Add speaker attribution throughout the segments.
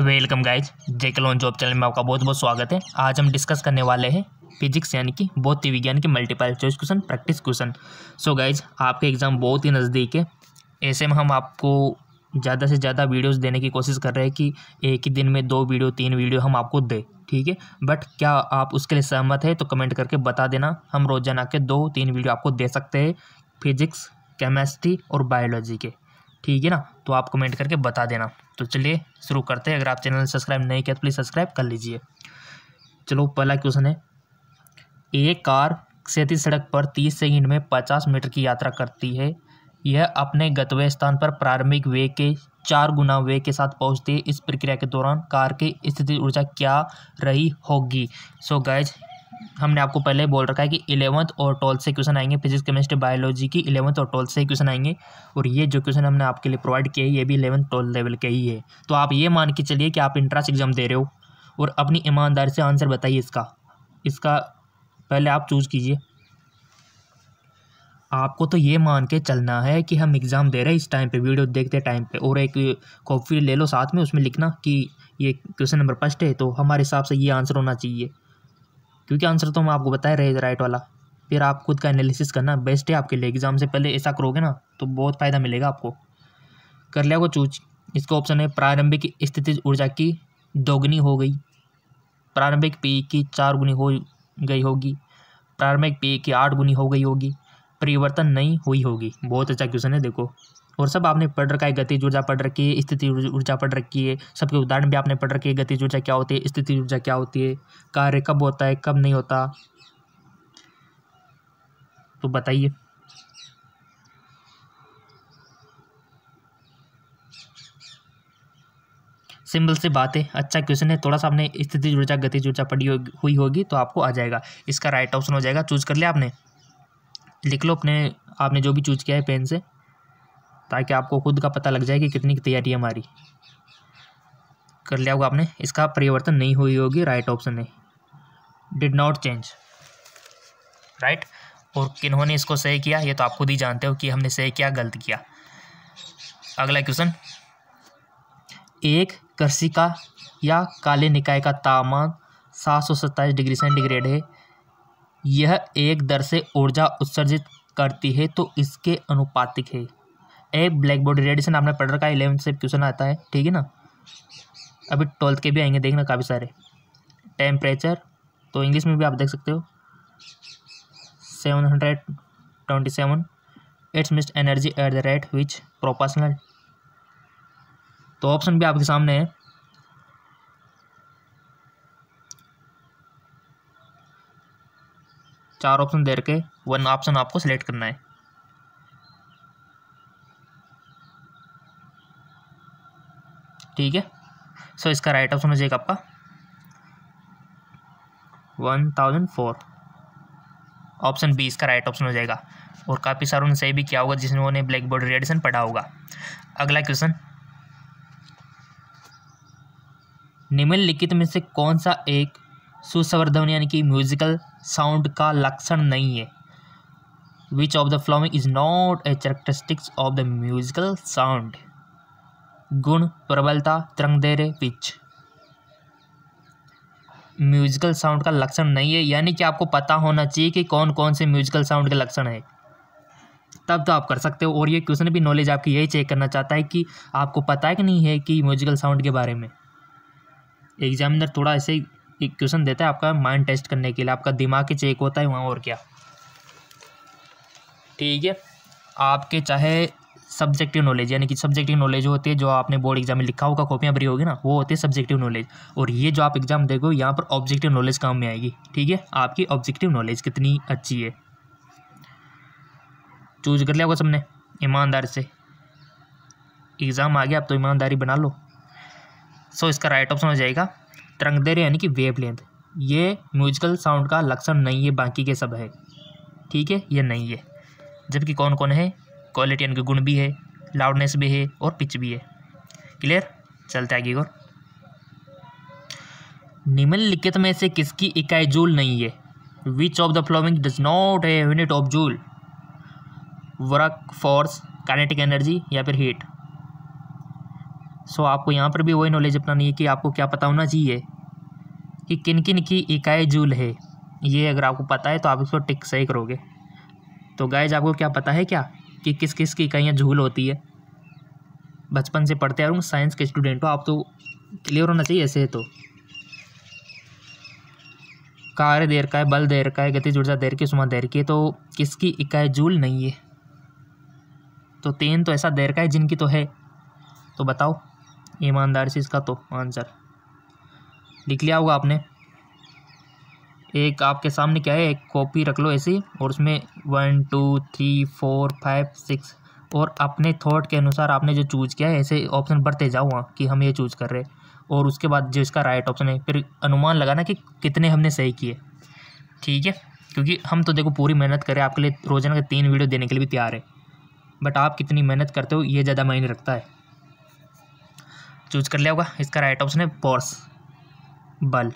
Speaker 1: welcome guys जेकलोन job channel में आपका बहुत बहुत स्वागत है आज हम डिस्कस करने वाले हैं फिजिक्स यानी कि बहुत ही विज्ञान के multiple choice question practice question so guys आपके एग्ज़ाम बहुत ही नज़दीक है ऐसे में हम आपको ज़्यादा से ज़्यादा वीडियोस देने की कोशिश कर रहे हैं कि एक ही दिन में दो वीडियो तीन वीडियो हम आपको दें ठीक है बट क्या आप उसके लिए सहमत है तो कमेंट करके बता देना हम रोज़ाना के दो तीन वीडियो आपको दे सकते हैं फिजिक्स केमेस्ट्री और बायोलॉजी के ठीक है ना तो आप कमेंट करके बता देना तो चलिए शुरू करते हैं अगर आप चैनल सब्सक्राइब नहीं किया तो प्लीज़ सब्सक्राइब कर लीजिए चलो पहला क्वेश्चन है एक कार क्षेत्रीय सड़क पर तीस सेकंड में पचास मीटर की यात्रा करती है यह अपने गतवे स्थान पर प्रारंभिक वे के चार गुना वे के साथ पहुंचती है इस प्रक्रिया के दौरान कार की स्थिति ऊर्जा क्या रही होगी सो so गैज हमने आपको पहले बोल रखा है कि इलेवंथ और ट्वेल्थ से क्वेश्चन आएंगे फिजिक्स केमिस्ट्री बायोलॉजी की इलेवंथ और ट्वेल्थ से क्वेश्चन आएंगे और ये जो क्वेश्चन हमने आपके लिए प्रोवाइड किए ये भी इलेवंथ ट्वेल्थ लेवल के ही है तो आप ये मान के चलिए कि आप इंट्रांस एग्जाम दे रहे हो और अपनी ईमानदारी से आंसर बताइए इसका इसका पहले आप चूज़ कीजिए आपको तो ये मान के चलना है कि हम एग्ज़ाम दे रहे हैं इस टाइम पे वीडियो देखते टाइम पे और एक कॉपी ले लो साथ में उसमें लिखना कि ये क्वेश्चन नंबर फर्स्ट है तो हमारे हिसाब से ये आंसर होना चाहिए क्योंकि आंसर तो हम आपको बताए रहे राइट वाला फिर आप खुद का एनालिसिस करना बेस्ट है आपके लिए एग्ज़ाम से पहले ऐसा करोगे ना तो बहुत फ़ायदा मिलेगा आपको कर लिया को चूज इसका ऑप्शन है प्रारंभिक स्थिति ऊर्जा की दोगुनी हो गई प्रारंभिक पी e की चार गुनी हो गई होगी प्रारंभिक पी e की आठ गुनी हो गई होगी परिवर्तन नहीं हुई होगी बहुत अच्छा क्वेश्चन है देखो और सब आपने पढ़ रखा है गतिज ऊर्जा पढ़ रखी है स्थिति ऊर्जा पढ़ रखी है सबके उदाहरण भी आपने पढ़ रखी है गतिज ऊर्जा क्या होती है स्थिति ऊर्जा क्या होती है कार्य कब होता है कब नहीं होता तो बताइए सिंपल से बात है अच्छा क्वेश्चन है थोड़ा सा आपने स्थिति ऊर्जा गतिज ऊर्जा पढ़ी हुई होगी तो आपको आ जाएगा इसका राइट ऑप्शन हो जाएगा चूज कर लिया आपने लिख लो अपने आपने जो भी चूज किया है पेन से ताकि आपको खुद का पता लग जाए कि कितनी की तैयारी हमारी कर लिया होगा आपने इसका परिवर्तन नहीं हुई होगी राइट ऑप्शन में डिड नॉट चेंज राइट और किन्होंने इसको सही किया ये तो आप खुद ही जानते हो कि हमने सही किया गलत किया अगला क्वेश्चन एक कृषिका या काले निकाय का तापमान सात सौ सत्ताईस डिग्री सेंटीग्रेड है यह एक दर से ऊर्जा उत्सर्जित करती है तो इसके अनुपातिक है ए ब्लैक बोर्ड रेडिएशन आपने पढ़ रखा है इलेवंथ से क्वेश्चन आता है ठीक है ना अभी ट्वेल्थ के भी आएंगे देखना काफ़ी सारे टेम्परेचर तो इंग्लिश में भी आप देख सकते हो seven hundred twenty seven it's mist energy at the rate which proportional तो ऑप्शन भी आपके सामने है चार ऑप्शन दे रखे वन ऑप्शन आपको सेलेक्ट करना है ठीक है सो इसका राइट ऑप्शन हो जाएगा आपका one thousand four option B इसका राइट ऑप्शन हो जाएगा और काफ़ी सारों ने सही भी किया होगा उन्होंने ब्लैक बोर्ड रेडिएशन पढ़ा होगा अगला क्वेश्चन निम्नलिखित में से कौन सा एक सुसवर्धन यानी कि म्यूजिकल साउंड का लक्षण नहीं है which of the following is not a characteristics of the musical sound गुण प्रबलता त्रंगदेरे पिच म्यूजिकल साउंड का लक्षण नहीं है यानी कि आपको पता होना चाहिए कि कौन कौन से म्यूजिकल साउंड के लक्षण है तब तो आप कर सकते हो और ये क्वेश्चन भी नॉलेज आपकी यही चेक करना चाहता है कि आपको पता है कि नहीं है कि म्यूजिकल साउंड के बारे में एग्जामिनर थोड़ा ऐसे एक क्वेश्चन देता है आपका माइंड टेस्ट करने के लिए आपका दिमाग ही चेक होता है वहाँ और क्या ठीक है आपके चाहे सब्जेक्टिव नॉलेज यानी कि सब्जेक्टिव नॉलेज होती है जो आपने बोर्ड एग्जाम में लिखा होगा कॉपियाँ भरी होगी ना वो होती है सब्जेक्टिव नॉलेज और ये जो आप एग्जाम देखो यहाँ पर ऑब्जेक्टिव नॉलेज काम में आएगी ठीक है आपकी ऑब्जेक्टिव नॉलेज कितनी अच्छी है चूज कर लिया होगा सबने ईमानदार से एग्ज़ाम आ गया आप तो ईमानदारी बना लो सो so, इसका राइट ऑप्शन हो जाएगा तरंगदैर्य यानी कि वेब लेंथ ये म्यूजिकल साउंड का लक्षण नहीं है बाकी के सब है ठीक है ये नहीं है जबकि कौन कौन है क्वालिटी यानी कि गुण भी है लाउडनेस भी है और पिच भी है क्लियर चलते आगे और निम्नलिखित में से किसकी इकाई जूल नहीं है which of the following does not है unit of joule work force kinetic energy या फिर हीट सो so, आपको यहाँ पर भी वही नॉलेज अपना नहीं है कि आपको क्या पता होना चाहिए कि किन किन की इकाई जूल है ये अगर आपको पता है तो आप इसको टिक सही करोगे तो गाइज आपको क्या पता है क्या कि किस किस की इकाइयाँ झूल होती है बचपन से पढ़ते आ रहा हूँ साइंस के स्टूडेंट हो आप तो क्लियर होना चाहिए ऐसे तो कार्य देर का है बल देर का है गति ऊर्जा देर की सुमा देर की है तो किसकी इकाई झूल नहीं है तो तीन तो ऐसा देर का है जिनकी तो है तो बताओ ईमानदारी से इसका तो आंसर लिख लिया होगा आपने एक आपके सामने क्या है एक कॉपी रख लो ऐसी और उसमें one two three four five six और अपने थॉट के अनुसार आपने जो चूज़ किया है ऐसे ऑप्शन बढ़ते जाओ वहाँ कि हम ये चूज़ कर रहे हैं और उसके बाद जो इसका राइट ऑप्शन है फिर अनुमान लगाना कि कितने हमने सही किए ठीक है क्योंकि हम तो देखो पूरी मेहनत करें आपके लिए रोजाना के तीन वीडियो देने के लिए भी तैयार है बट आप कितनी मेहनत करते हो ये ज़्यादा मायने रखता है चूज कर लिया होगा इसका राइट ऑप्शन है पॉर्स बल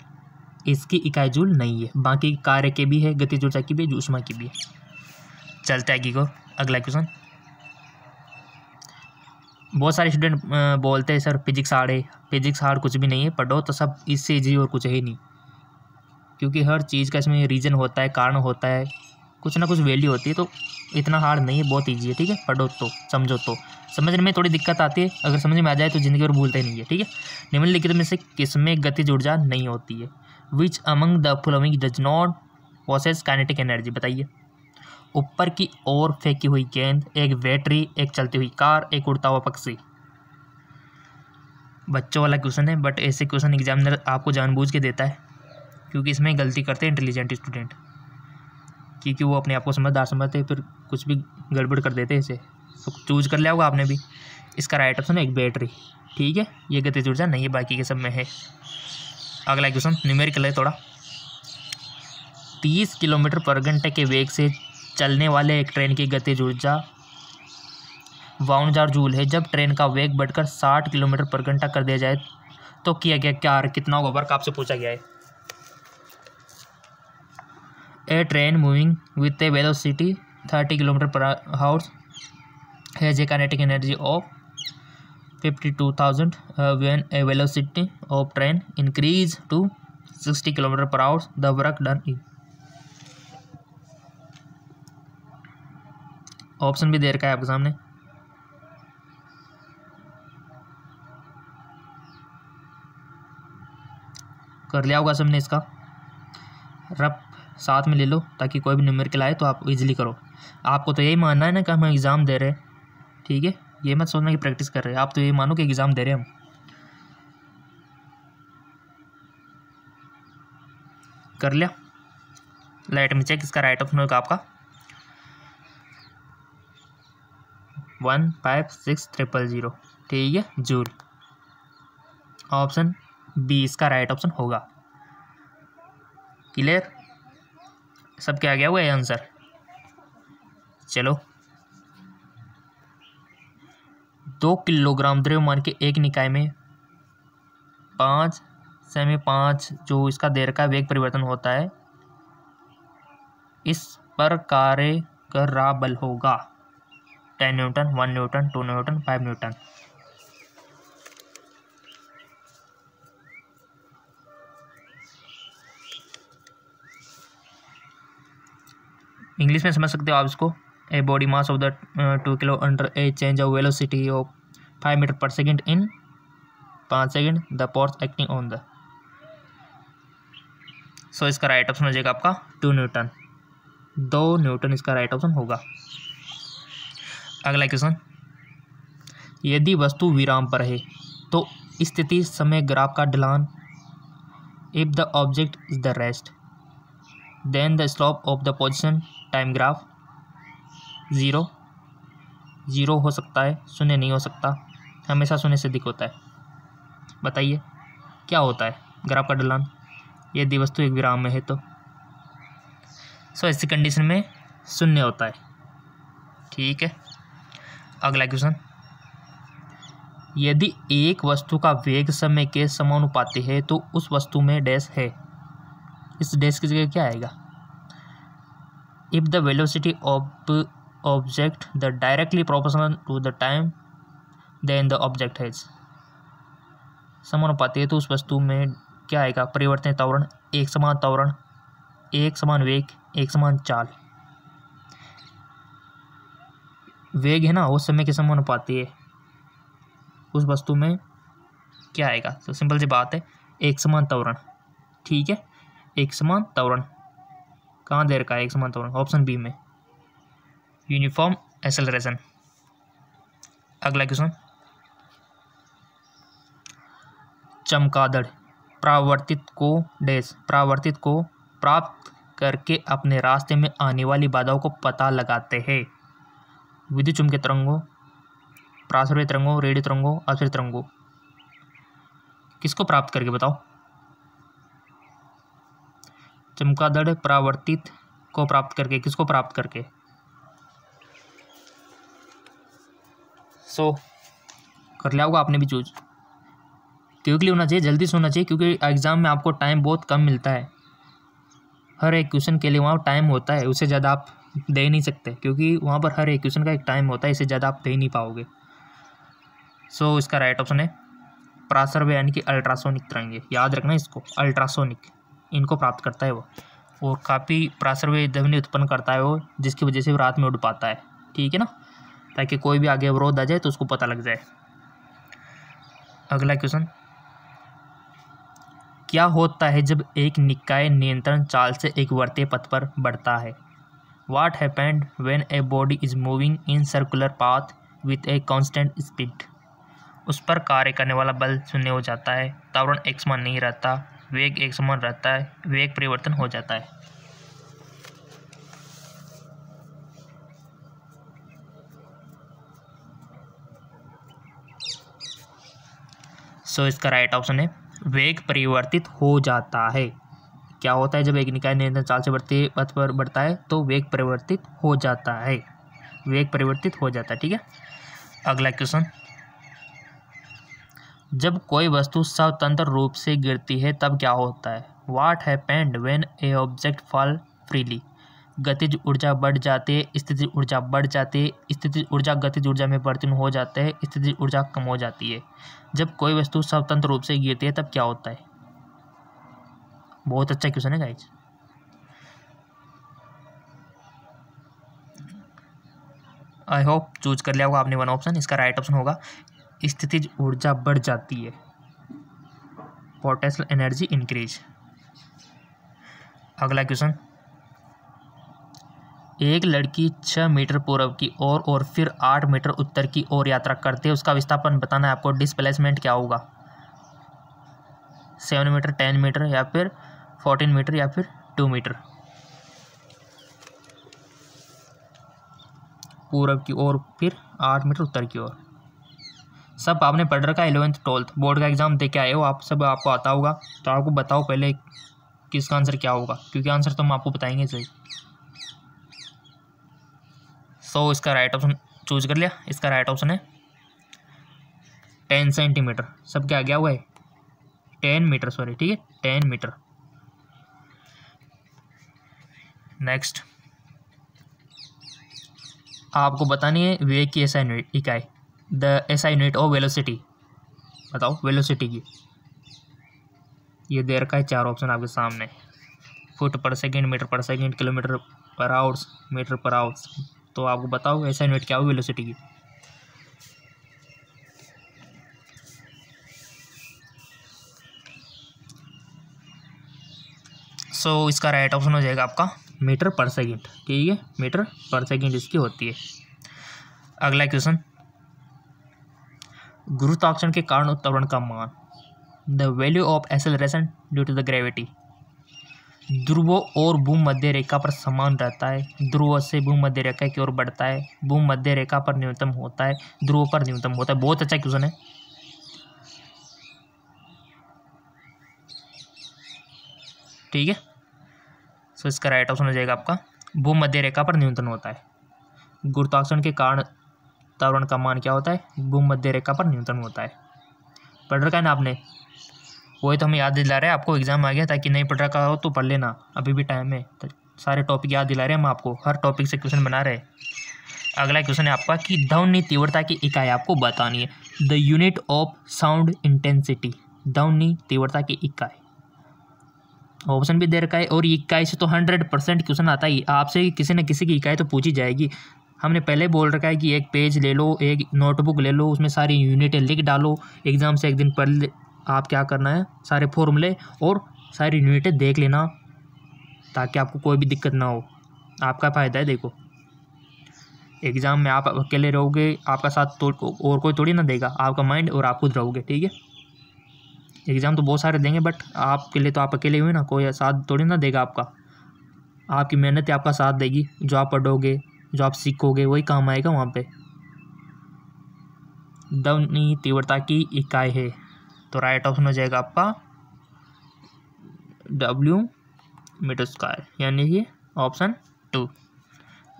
Speaker 1: इसकी इकाई जूल नहीं है बाकी कार्य के भी है गतिज ऊर्जा की भी है जो की भी है चलता है को अगला क्वेश्चन बहुत सारे स्टूडेंट बोलते हैं सर फिजिक्स हार्ड है फिजिक्स हार्ड कुछ भी नहीं है पढ़ो तो सब इससे जी और कुछ है ही नहीं क्योंकि हर चीज़ का इसमें रीज़न होता है कारण होता है कुछ ना कुछ वैल्यू होती है तो इतना हार्ड नहीं है बहुत ईजी है ठीक है पढ़ो तो समझो तो समझने में थोड़ी दिक्कत आती है अगर समझ में आ जाए तो ज़िंदगी और भूलते नहीं है ठीक है निम्नलिखित में से किसमें गति गतिज ऊर्जा नहीं होती है which among the following does not possess kinetic energy बताइए ऊपर की ओर फेंकी हुई गेंद एक बैटरी एक चलती हुई कार एक उड़ता हुआ पक्षी बच्चों वाला क्वेश्चन है बट ऐसे क्वेश्चन एग्जामिनर आपको जानबूझ के देता है क्योंकि इसमें गलती करते हैं इंटेलिजेंट स्टूडेंट क्योंकि वो अपने आप को समझदार समझते फिर कुछ भी गड़बड़ कर देते हैं इसे तो चूज कर लिया होगा आपने भी इसका राइट ऑप्शन है एक बैटरी ठीक है ये गतिज ऊर्जा नहीं है बाकी के सब में है अगला क्वेश्चन न्यूमेरिकल है थोड़ा तीस किलोमीटर पर घंटे के वेग से चलने वाले एक ट्रेन की गतिज ऊर्जा बावन हज़ार जूल है जब ट्रेन का वेग बढ़कर साठ किलोमीटर पर घंटा कर दिया जाए तो किया गया क्या कितना होगा वर्क आपसे पूछा गया है a train moving with a velocity thirty kilometre per hour has a kinetic energy of 52,000 uh, when a velocity of train increase to 60 km per hour the work done is option भी दे रखा है आपके सामने कर लिया होगा सबने इसका रफ साथ में ले लो ताकि कोई भी नंबर के लाए तो आप इजीली करो आपको तो यही मानना है ना कि हम एग्ज़ाम दे रहे हैं ठीक है ये मत सोचना कि प्रैक्टिस कर रहे हैं आप तो ये मानो कि एग्ज़ाम दे रहे हैं हम कर लिया लाइट में चेक इसका राइट ऑप्शन होगा आपका one five six triple zero ठीक है जूल ऑप्शन बी इसका राइट ऑप्शन होगा क्लियर सब क्या गया हुआ है आंसर चलो दो किलोग्राम द्रव्यमान के एक निकाय में पाँच सेमी पाँच जो इसका देर का वेग परिवर्तन होता है इस पर कार्य कर रहा बल होगा ten newton one newton two newton five newton English में समझ सकते हो आप इसको a body mass of the uh, 2 kilo under a change of velocity of 5 meter per second in 5 second the force acting on the so so, इसका right option हो जाएगा आपका टू न्यूटन दो न्यूटन इसका राइट ऑप्शन होगा अगला question यदि वस्तु विराम पर है तो स्थिति समय ग्राफ का ढलान if the object is the rest then the slope of the position time graph zero zero हो सकता है शून्य नहीं हो सकता हमेशा शून्य से अधिक होता है बताइए क्या होता है ग्राफ का ढलान यदि वस्तु एक विराम में है तो सो ऐसी कंडीशन में शून्य होता है ठीक है अगला क्वेश्चन यदि एक वस्तु का वेग समय के समानुपाती है तो उस वस्तु में डैश है इस डैश की जगह क्या आएगा if the velocity of object the directly proportional to the time then the object has समानुपाती है तो उस वस्तु में क्या आएगा परिवर्तित त्वरण एक समान त्वरण एक समान वेग एक समान चाल वेग है ना उस समय के समानुपाती है उस वस्तु में क्या आएगा तो सिंपल सी बात है एक समान तवरण ठीक है एक समान तवरण कहाँ देर का है एक समान तवरण ऑप्शन बी में यूनिफॉर्म एक्सेलरेशन अगला क्वेश्चन चमकादड़ प्रावर्तित को डैश प्रावर्तित को प्राप्त करके अपने रास्ते में आने वाली बाधाओं को पता लगाते हैं विद्युत चुंबकीय तरंगों प्रासुर्य तरंगों रेडियो तरंगों असुर तरंगों किसको प्राप्त करके बताओ चमकादड़ प्रावर्तित को प्राप्त करके किसको प्राप्त करके सो कर लिया होगा आपने भी चूज क्विकली होना चाहिए जल्दी से होना चाहिए क्योंकि एग्ज़ाम में आपको टाइम बहुत कम मिलता है हर एक क्वेश्चन के लिए वहाँ टाइम होता है उससे ज़्यादा आप दे नहीं सकते क्योंकि वहाँ पर हर एक क्वेश्चन का एक टाइम होता है इससे ज़्यादा आप दे नहीं पाओगे सो so, इसका राइट ऑप्शन है प्रासर्व यानी कि अल्ट्रासोनिक तरंगे याद रखना इसको अल्ट्रासोनिक इनको प्राप्त करता है वो और काफ़ी प्रासर्व ध्वनि उत्पन्न करता है वो जिसकी वजह से वो रात में उड़ पाता है ठीक है ना ताकि कोई भी आगे अवरोध आ जाए तो उसको पता लग जाए अगला क्वेश्चन क्या होता है जब एक निकाय नियंत्रण चाल से एक वर्ते पथ पर बढ़ता है what happened when a body is moving in circular path with a constant speed उस पर कार्य करने वाला बल शून्य हो जाता है तावरण एक समान नहीं रहता वेग एक समान रहता है वेग परिवर्तन हो जाता है सो इसका राइट ऑप्शन है वेग परिवर्तित हो जाता है क्या होता है जब एक निकाय निरंतर चाल से बढ़ते पथ पर बढ़ता है तो वेग परिवर्तित हो जाता है वेग परिवर्तित हो जाता है ठीक है अगला क्वेश्चन जब कोई वस्तु स्वतंत्र रूप से गिरती है तब क्या होता है what happened when a object fall freely गतिज ऊर्जा बढ़ जाती है स्थितिज ऊर्जा बढ़ जाती है स्थितिज ऊर्जा गतिज ऊर्जा में परिवर्तन हो जाते हैं स्थितिज ऊर्जा कम हो जाती है जब कोई वस्तु स्वतंत्र रूप से गिरती है तब क्या होता है बहुत अच्छा क्वेश्चन है गाइज आई होप चूज कर लिया होगा आपने वन ऑप्शन इसका राइट ऑप्शन होगा स्थितिज ऊर्जा बढ़ जाती है पोटेंशियल एनर्जी इंक्रीज अगला क्वेश्चन एक लड़की छः मीटर पूर्व की ओर और फिर आठ मीटर उत्तर की ओर यात्रा करती है उसका विस्थापन बताना है आपको डिस्प्लेसमेंट क्या होगा सेवन मीटर टेन मीटर या फिर फोर्टीन मीटर या फिर टू मीटर पूर्व की ओर फिर आठ मीटर उत्तर की ओर सब आपने पढ़ रखा है एलेवेंथ ट्वेल्थ बोर्ड का एग्ज़ाम दे के आए हो आप सब आपको आता होगा तो आपको बताओ पहले किसका आंसर क्या होगा क्योंकि आंसर तो हम आपको बताएंगे सही so, इसका राइट ऑप्शन चूज कर लिया इसका राइट ऑप्शन है टेन सेंटीमीटर सब क्या गया हुआ है टेन मीटर सॉरी ठीक है टेन मीटर नेक्स्ट आपको बतानी है वे की एस यूनिट इकाई the I unit of velocity बताओ वेलोसिटी की ये दे रखा है चार ऑप्शन आपके सामने foot per second metre per second kilometre per hours metre per hours तो आपको बताओ ऐसा इन्वर्ट क्या होगी वेलोसिटी की सो so, इसका राइट ऑप्शन हो जाएगा आपका मीटर पर सेकेंड ठीक है मीटर पर सेकेंड इसकी होती है अगला क्वेश्चन गुरुत्वाकर्षण के कारण उत्तरण का मान the value of acceleration due to the gravity ध्रुव और भूमध्य रेखा पर समान रहता है ध्रुव से भूमध्य रेखा की ओर बढ़ता है भूमध्य रेखा पर न्यूनतम होता है ध्रुव पर न्यूनतम होता है बहुत अच्छा क्वेश्चन है ठीक है सो इसका राइट ऑप्शन हो जाएगा आपका भूमध्य रेखा पर न्यूनतम होता है गुरुत्वाकर्षण के कारण तावरण का मान क्या होता है भूमध्य रेखा पर न्यूनतम होता है पढ़ रखा है ना आपने वही तो हम याद दिला रहे हैं आपको एग्ज़ाम आ गया ताकि नहीं पढ़ रखा हो तो पढ़ लेना अभी भी टाइम है तो सारे टॉपिक याद दिला रहे हैं हम आपको हर टॉपिक से क्वेश्चन बना रहे हैं अगला क्वेश्चन है आपका कि ध्वनि तीव्रता की इकाई आपको बतानी है the unit of sound intensity ध्वनि तीव्रता की इकाई ऑप्शन भी दे रखा है और इकाई से तो हंड्रेड परसेंट क्वेश्चन आता ही आपसे किसी न किसी की इकाई तो पूछी जाएगी हमने पहले बोल रखा है कि एक पेज ले लो एक नोटबुक ले लो उसमें सारी यूनिटें लिख डालो एग्ज़ाम से एक दिन पहले आप क्या करना है सारे फॉर्मूले और सारी यूनिटें देख लेना ताकि आपको कोई भी दिक्कत ना हो आपका फ़ायदा है देखो एग्ज़ाम में आप अकेले रहोगे आपका साथ तो और कोई थोड़ी ना देगा आपका माइंड और आप खुद रहोगे ठीक है एग्ज़ाम तो बहुत सारे देंगे बट आपके लिए तो आप अकेले हुए ना कोई साथ थोड़ी ना देगा आपका आपकी मेहनत आपका साथ देगी जो आप पढ़ोगे जो आप सीखोगे वही काम आएगा वहाँ पे दवनी तीव्रता की इकाई है तो राइट ऑप्शन हो जाएगा आपका डब्ल्यू मीटर स्क्वायर यानी कि ऑप्शन टू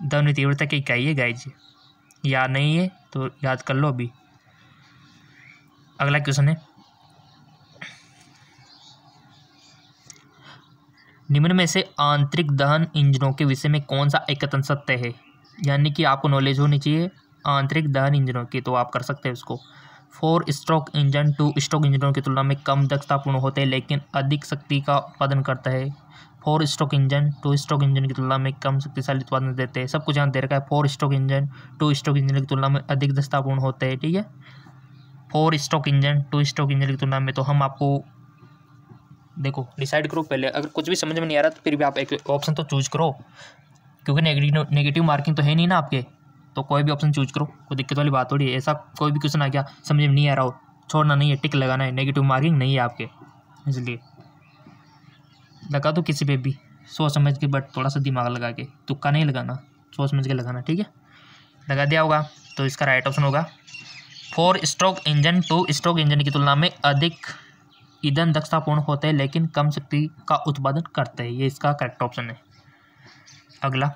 Speaker 1: ध्वनि तीव्रता की इकाई है गाइज याद नहीं है तो याद कर लो अभी अगला क्वेश्चन है निम्न में से आंतरिक दहन इंजनों के विषय में कौन सा एकतन सत्य है यानी कि आपको नॉलेज होनी चाहिए आंतरिक दहन इंजनों की तो आप कर सकते हैं उसको four stroke engine two stroke इंजनों की तुलना में कम दक्षतापूर्ण होते हैं लेकिन अधिक शक्ति का उत्पादन करता है four stroke engine two stroke engine की तुलना में कम शक्तिशाली उत्पादन देते हैं सब कुछ यहाँ दे रखा है four stroke engine two stroke engine की तुलना में अधिक दक्षतापूर्ण होते हैं ठीक है four stroke engine two stroke engine की तुलना में तो हम आपको देखो डिसाइड करो पहले अगर कुछ भी समझ में नहीं आ रहा तो फिर भी आप एक ऑप्शन तो चूज करो क्योंकि नेगेटिव नेगेटिव मार्किंग तो है नहीं ना आपके तो कोई भी ऑप्शन चूज करो कोई दिक्कत वाली बात थोड़ी है ऐसा कोई भी क्वेश्चन आ गया समझ में नहीं आ रहा हो छोड़ना नहीं है टिक लगाना है नेगेटिव मार्किंग नहीं है आपके इसलिए लगा दो किसी पे भी सोच समझ के बट थोड़ा सा दिमाग लगा के तुक्का नहीं लगाना सोच समझ के लगाना ठीक है लगा दिया होगा तो इसका राइट ऑप्शन होगा four stroke engine two stroke engine की तुलना में अधिक ईंधन दक्षतापूर्ण होते हैं लेकिन कम शक्ति का उत्पादन करते हैं ये इसका करेक्ट ऑप्शन है अगला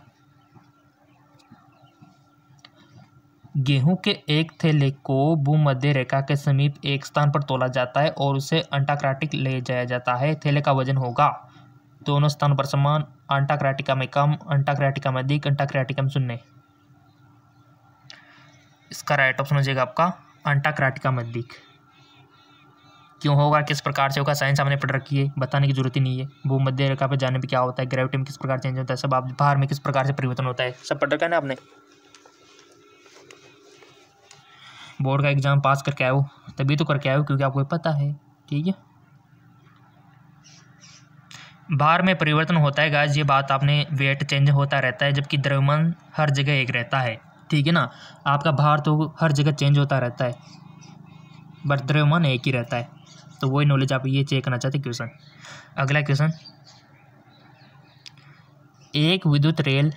Speaker 1: गेहूं के एक थैले को भूमध्य रेखा के समीप एक स्थान पर तोला जाता है और उसे अंटाक्राटिक ले जाया जाता है थैले का वजन होगा दोनों स्थान पर समान अंटाक्राटिका में कम अंटाक्राटिका में अधिक अंटाक्राटिका में शून्य इसका राइट ऑप्शन हो जाएगा आपका अंटाक्राटिका में अधिक क्यों होगा किस प्रकार से होगा साइंस हमने पढ़ रखी है बताने की जरूरत ही नहीं है भूमध्य रेखा पर जाने पर क्या होता है ग्रेविटी में किस प्रकार चेंज होता है सब आप बाहर में किस प्रकार से परिवर्तन होता है सब पढ़ रखा है ना आपने बोर्ड का एग्ज़ाम पास करके आयो तभी तो करके आयो क्योंकि आपको पता है ठीक है भार में परिवर्तन होता है गाज ये बात आपने वेट चेंज होता रहता है जबकि द्रव्यमान हर जगह एक रहता है ठीक है ना आपका भार तो हर जगह चेंज होता रहता है बट द्रव्यमान एक ही रहता है तो वही नॉलेज आप ये चेक करना चाहते क्वेश्चन अगला क्वेश्चन एक विद्युत रेल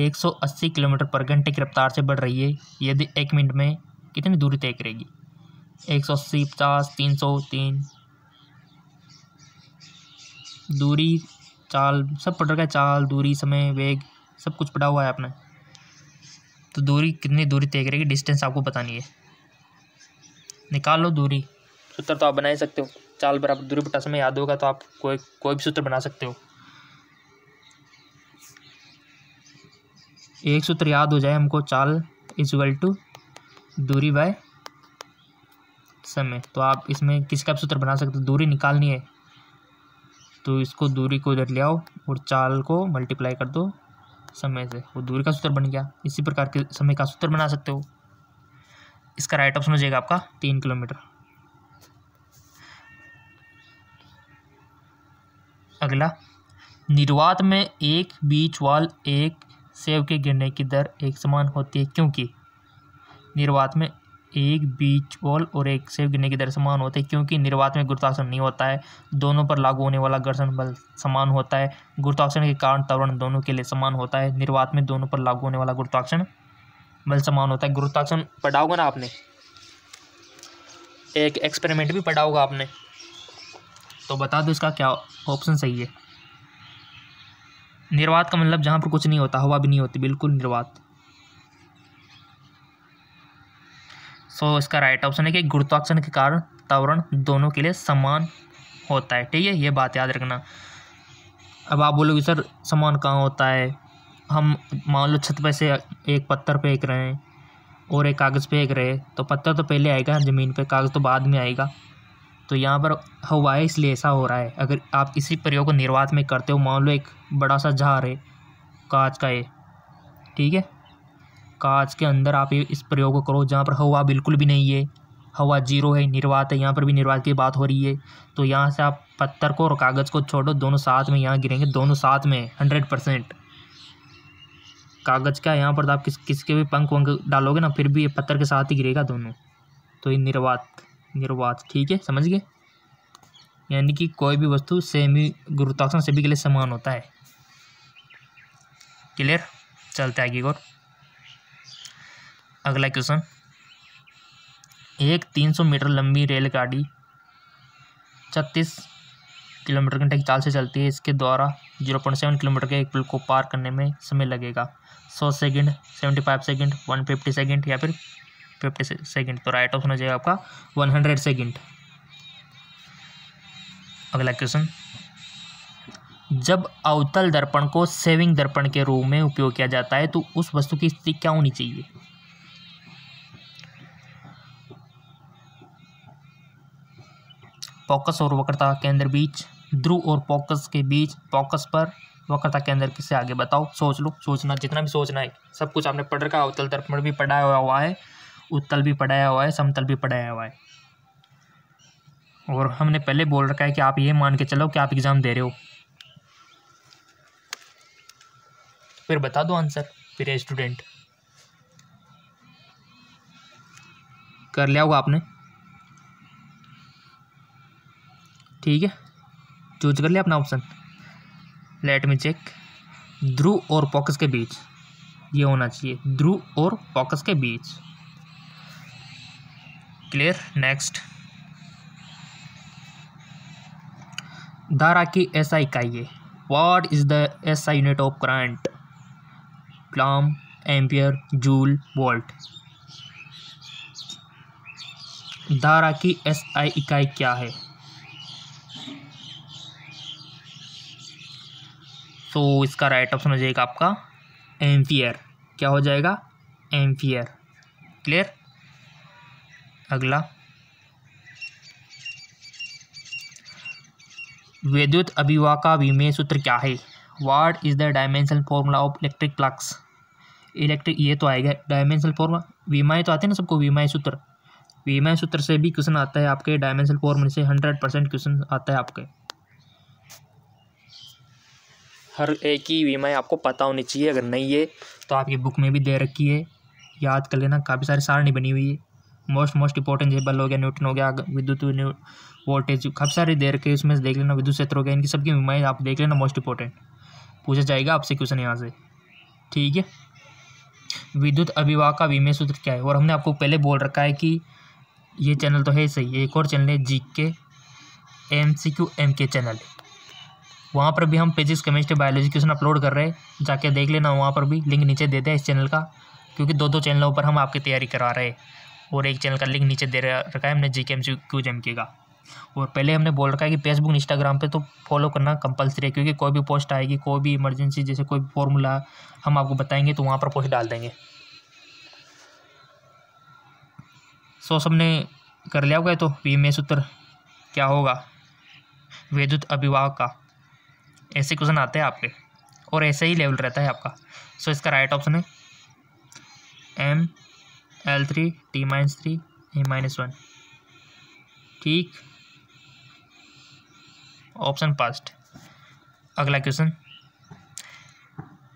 Speaker 1: 180 किलोमीटर पर घंटे की रफ्तार से बढ़ रही है यदि एक मिनट में कितनी दूरी तय करेगी एक सौ अस्सी पचास तीन सौ तीन दूरी चाल सब पढ़ रखा है चाल दूरी समय वेग सब कुछ पढ़ा हुआ है आपने तो दूरी कितनी दूरी तय करेगी डिस्टेंस आपको बतानी है निकाल लो दूरी सूत्र तो आप बना ही सकते हो चाल बराबर दूरी बटा समय याद होगा तो आप कोई कोई भी सूत्र बना सकते हो एक सूत्र याद हो जाए हमको चाल इज वेल टू दूरी बाय समय तो आप इसमें किसका सूत्र बना सकते हो दूरी निकालनी है तो इसको दूरी को इधर ले आओ और चाल को मल्टीप्लाई कर दो समय से वो दूरी का सूत्र बन गया इसी प्रकार के समय का सूत्र बना सकते हो इसका राइट ऑप्शन हो जाएगा आपका तीन किलोमीटर अगला निर्वात में एक बीच वाल एक सेव के गिरने की दर एक समान होती है क्योंकि निर्वात में एक बीच बॉल और एक सेव गिरने की दर समान होते हैं क्योंकि निर्वात में गुरुत्वाकर्षण नहीं होता है दोनों पर लागू होने वाला घर्षण बल समान होता है गुरुत्वाकर्षण के कारण त्वरण दोनों के लिए समान होता है निर्वात में दोनों पर लागू होने वाला गुरुत्वाकर्षण बल समान होता है गुरुत्वाकर्षण पढ़ा होगा ना आपने एक एक्सपेरिमेंट भी पढ़ा होगा आपने तो बता दो इसका क्या ऑप्शन सही है निर्वात का मतलब जहाँ पर कुछ नहीं होता हवा भी नहीं होती बिल्कुल निर्वात सो तो इसका राइट ऑप्शन है कि गुरुत्वाकर्षण के कारण तावरण दोनों के लिए समान होता है ठीक है ये बात याद रखना अब आप बोलोगे सर समान कहाँ होता है हम मान लो छत पे से एक पत्थर फेंक रहे हैं और एक कागज़ फेंक रहे हैं तो पत्थर तो पहले आएगा ज़मीन पे कागज़ तो बाद में आएगा तो यहाँ पर हवा है इसलिए ऐसा हो रहा है अगर आप इसी प्रयोग को निर्वात में करते हो मान लो एक बड़ा सा जार है कांच का है ठीक है कांच के अंदर आप इस प्रयोग को करो जहाँ पर हवा बिल्कुल भी नहीं है हवा जीरो है निर्वात है यहाँ पर भी निर्वात की बात हो रही है तो यहाँ से आप पत्थर को और कागज़ को छोड़ो दोनों साथ में यहाँ गिरेंगे दोनों साथ में हंड्रेड परसेंट कागज़ का यहाँ पर आप किस किसके भी पंख वंख डालोगे ना फिर भी ये पत्थर के साथ ही गिरेगा दोनों तो ये निर्वात निर्वात ठीक है समझ गए यानी कि कोई भी वस्तु सेमी गुरुत्वाकर्षण सभी के लिए समान होता है क्लियर चलते आगे और अगला क्वेश्चन एक तीन सौ मीटर लंबी रेलगाड़ी छत्तीस किलोमीटर घंटे की चाल से चलती है इसके द्वारा जीरो पॉइंट सेवन किलोमीटर के एक पुल को पार करने में समय लगेगा सौ second seventy five second one fifty second या फिर फिफ्टी सेकेंड तो राइट ऑप्शन हो जाएगा आपका वन हंड्रेड सेकेंड अगला क्वेश्चन जब अवतल दर्पण को सेविंग दर्पण के रूप में उपयोग किया जाता है तो उस वस्तु की स्थिति क्या होनी चाहिए पॉकस और वक्रता केंद्र बीच ध्रुव और पॉकस के बीच पॉकस पर वक्रता केंद्र किससे आगे बताओ सोच लो सोचना जितना भी सोचना है सब कुछ आपने पढ़ रखा अवतल दर्पण भी पढ़ाया हुआ है उत्तल भी पढ़ाया हुआ है समतल भी पढ़ाया हुआ है और हमने पहले बोल रखा है कि आप ये मान के चलो कि आप एग्ज़ाम दे रहे हो फिर बता दो आंसर फिर स्टूडेंट कर लिया होगा आपने ठीक है चूज कर लिया अपना ऑप्शन लेट मी चेक ध्रुव और पॉकस के बीच ये होना चाहिए ध्रुव और पॉकस के बीच क्लियर नेक्स्ट धारा की ऐसा इकाई है what is the SI unit of current प्लाम एम्पियर जूल वोल्ट धारा की एस आई इकाई क्या है सो तो so, इसका राइट ऑप्शन हो जाएगा आपका एम्फियर क्या हो जाएगा एम्फियर क्लियर अगला विद्युत अभिवाह का विमय सूत्र क्या है what is the dimensional formula of electric flux electric ये तो आएगा डायमेंशनल फॉर्मूला वीमाई तो आते हैं ना सबको वीमाई सूत्र वीमाई सूत्र से भी क्वेश्चन आता है आपके डायमेंशनल फॉर्मूले से हंड्रेड परसेंट क्वेश्चन आता है आपके हर एक ही ई आपको पता होनी चाहिए अगर नहीं है तो आपकी बुक में भी दे रखी है याद कर लेना काफ़ी सारी सारणी बनी हुई है मोस्ट मोस्ट इंपॉर्टेंट बल हो गया न्यूटन हो गया विद्युत वोल्टेज काफ़ी सारे दे रखे उसमें देख लेना विद्युत क्षेत्र हो गया इनकी सबकी बीमारी आप देख लेना मोस्ट इंपॉर्टेंट पूछा जाएगा आपसे क्वेश्चन यहाँ से ठीक है विद्युत अभिवाह का विमय सूत्र क्या है और हमने आपको पहले बोल रखा है कि ये चैनल तो है सही एक और चैनल है G K M C Q M के चैनल वहाँ पर भी हम pages chemistry biology question upload कर रहे हैं जाके देख लेना वहाँ पर भी लिंक नीचे दे दें इस चैनल का क्योंकि दो दो चैनलों पर हम आपकी तैयारी करा रहे हैं और एक चैनल का लिंक नीचे दे रखा है हमने जी के एम सी के का और पहले हमने बोल रखा है कि फेसबुक इंस्टाग्राम पे तो फॉलो करना कंपलसरी है क्योंकि कोई भी पोस्ट आएगी कोई भी इमरजेंसी जैसे कोई भी फॉर्मूला हम आपको बताएंगे तो वहाँ पर पोस्ट डाल देंगे सो सबने कर लिया होगा तो वी में सूत्र क्या होगा वैद्युत अभिवाह का ऐसे क्वेश्चन आते हैं आपके और ऐसे ही लेवल रहता है आपका सो इसका राइट ऑप्शन है M L three T minus three A minus one ठीक ऑप्शन पास्ट अगला क्वेश्चन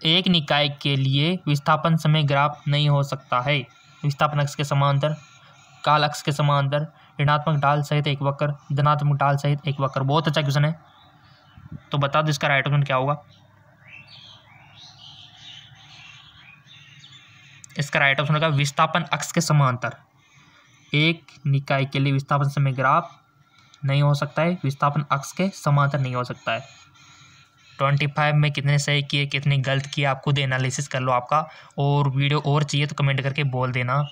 Speaker 1: एक निकाय के लिए विस्थापन समय ग्राफ नहीं हो सकता है विस्थापन अक्ष के समांतर काल अक्ष के समांतर ऋणात्मक डाल सहित एक वक्र धनात्मक डाल सहित एक वक्र बहुत अच्छा क्वेश्चन है तो बता दो इसका राइट ऑप्शन क्या होगा इसका राइट ऑप्शन होगा विस्थापन अक्ष के समांतर एक निकाय के लिए विस्थापन समय ग्राफ नहीं हो सकता है विस्थापन अक्ष के समांतर नहीं हो सकता है ट्वेंटी फाइव में कितने सही किए कितने गलत किए आपको एनालिसिस कर लो आपका और वीडियो और चाहिए तो कमेंट करके बोल देना